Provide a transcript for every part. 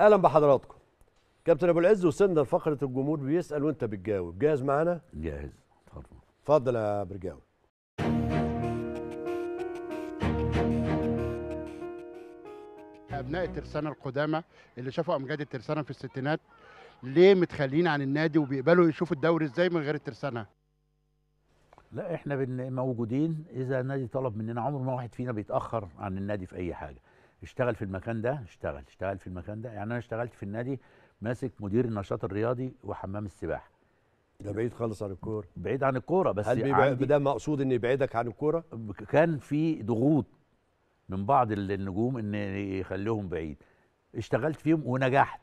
اهلا بحضراتكم كابتن ابو العز وصلنا لفقره الجمهور بيسال وانت بتجاوب جاهز معانا جاهز اتفضل اتفضل يا برجاوي ابناء الترسانه القدامى اللي شافوا امجاد الترسانه في الستينات ليه متخليين عن النادي وبيقبلوا يشوفوا الدوري ازاي من غير الترسانه لا احنا موجودين اذا النادي طلب مننا عمر ما واحد فينا بيتاخر عن النادي في اي حاجه اشتغل في المكان ده اشتغل اشتغل في المكان ده يعني انا اشتغلت في النادي ماسك مدير النشاط الرياضي وحمام السباحه ده بعيد خالص عن الكوره بعيد عن الكوره بس هل ده مقصود ان يبعدك عن الكوره كان في ضغوط من بعض النجوم ان يخليهم بعيد اشتغلت فيهم ونجحت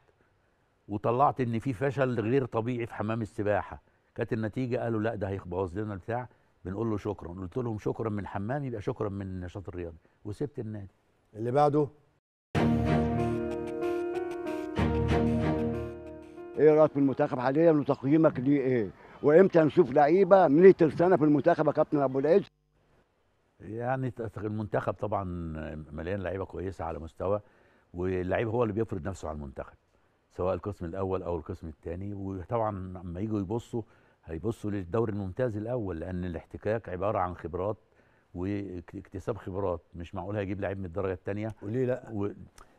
وطلعت ان في فشل غير طبيعي في حمام السباحه كانت النتيجه قالوا لا ده هيبوظ لنا البتاع بنقول له شكرا قلت لهم شكرا من حمام يبقى شكرا من النشاط الرياضي وسبت النادي اللي بعده ايه رايك في المنتخب حاليا وتقييمك ليه ايه؟ وامتى نشوف لعيبه من سنه في المنتخب يا كابتن ابو العز؟ يعني المنتخب طبعا مليان لعيبه كويسه على مستوى واللعيب هو اللي بيفرض نفسه على المنتخب سواء القسم الاول او القسم الثاني وطبعا لما يجوا يبصوا هيبصوا للدوري الممتاز الاول لان الاحتكاك عباره عن خبرات واكتساب خبرات مش معقول هيجيب لعيب من الدرجه الثانيه وليه لا و...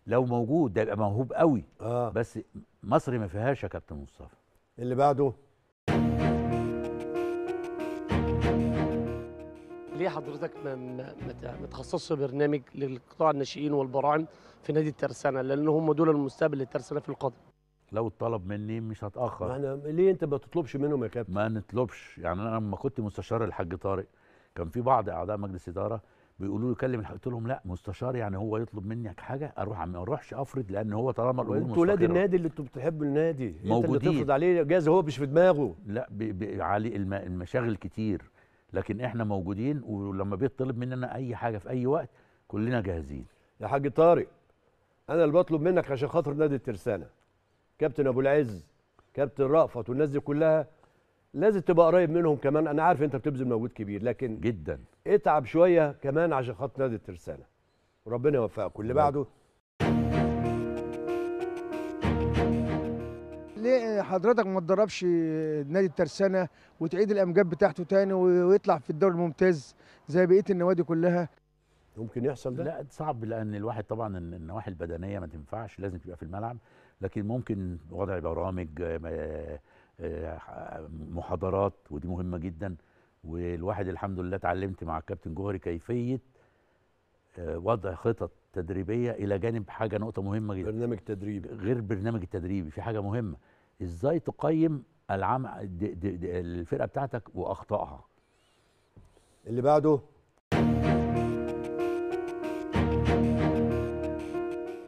لو موجود ده يبقى موهوب قوي آه. بس مصر ما فيهاش يا كابتن مصطفى اللي بعده ليه حضرتك ما, ما, تخصصش برنامج للقطاع الناشئين والبراعم في نادي الترسانه لان هم دول المستقبل للترسانه في القدم لو اتطلب مني مش هتاخر ما انا ليه انت ما تطلبش منهم يا كابتن ما نطلبش يعني انا لما كنت مستشار الحاج طارق كان في بعض اعضاء مجلس اداره بيقولوا له كلم قلت لهم لا مستشار يعني هو يطلب منك حاجه اروح ما اروحش افرض لان هو طالما الامور انتوا ولاد النادي اللي انتوا بتحبوا النادي موجودين انت اللي تفرض عليه جاز هو مش في دماغه لا عليه المشاغل كتير لكن احنا موجودين ولما بيطلب مننا اي حاجه في اي وقت كلنا جاهزين يا حاج طارق انا اللي بطلب منك عشان خاطر نادي الترسانه كابتن ابو العز كابتن رأفت والناس دي كلها لازم تبقى قريب منهم كمان انا عارف انت بتبذل مجهود كبير لكن جدا اتعب شويه كمان عشان خط نادي الترسانه وربنا يوفقك واللي بعده ليه حضرتك ما تدربش نادي الترسانه وتعيد الامجاد بتاعته تاني ويطلع في الدوري الممتاز زي بقيه النوادي كلها ممكن يحصل ده؟ لا صعب لان الواحد طبعا النواحي البدنيه ما تنفعش لازم تبقى في الملعب لكن ممكن وضع برامج آه، آه، محاضرات ودي مهمه جدا والواحد الحمد لله اتعلمت مع الكابتن جوهري كيفيه آه، وضع خطط تدريبيه الى جانب حاجه نقطه مهمه جدا برنامج تدريبي غير برنامج التدريبي في حاجه مهمه ازاي تقيم العمل الفرقه بتاعتك واخطائها اللي بعده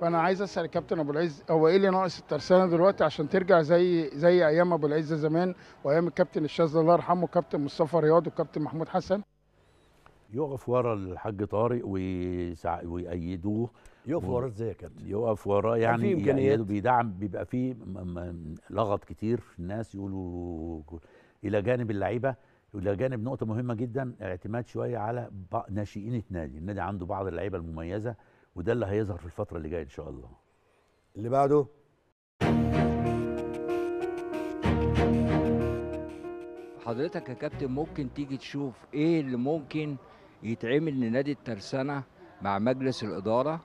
فانا عايز اسال الكابتن ابو العز هو ايه اللي ناقص الترسانه دلوقتي عشان ترجع زي زي ايام ابو العز زمان وايام الكابتن الشاذ الله يرحمه والكابتن مصطفى رياض والكابتن محمود حسن يقف ورا الحاج طارق ويسع... ويأيدوه يقف وراه ازاي يا كابتن؟ يقف وراه يعني في بيدعم بيبقى فيه لغط كتير الناس يقولوا الى جانب اللعيبه الى جانب نقطه مهمه جدا اعتماد شويه على ناشئين النادي، النادي عنده بعض اللعيبه المميزه وده اللي هيظهر في الفتره اللي جايه ان شاء الله اللي بعده حضرتك يا كابتن ممكن تيجي تشوف ايه اللي ممكن يتعمل لنادي الترسانه مع مجلس الاداره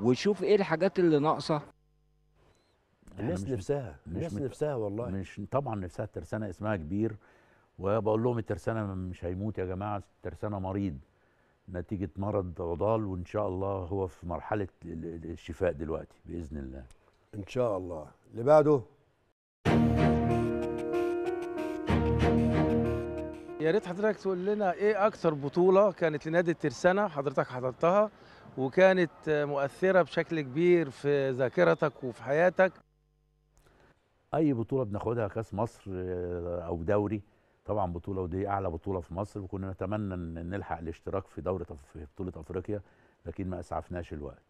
وشوف ايه الحاجات اللي ناقصه الناس نفسها الناس مت... نفسها والله مش طبعا نفسها الترسانه اسمها كبير وبقول لهم الترسانه مش هيموت يا جماعه الترسانه مريض نتيجه مرض عضال وان شاء الله هو في مرحله الشفاء دلوقتي باذن الله ان شاء الله اللي بعده يا ريت حضرتك تقول لنا ايه أكثر بطوله كانت لنادي الترسانه حضرتك حضرتها وكانت مؤثره بشكل كبير في ذاكرتك وفي حياتك اي بطوله بناخدها كاس مصر آه، او دوري طبعا بطوله ودي اعلى بطوله في مصر وكنا نتمنى ان نلحق الاشتراك في دوره في بطوله افريقيا لكن ما اسعفناش الوقت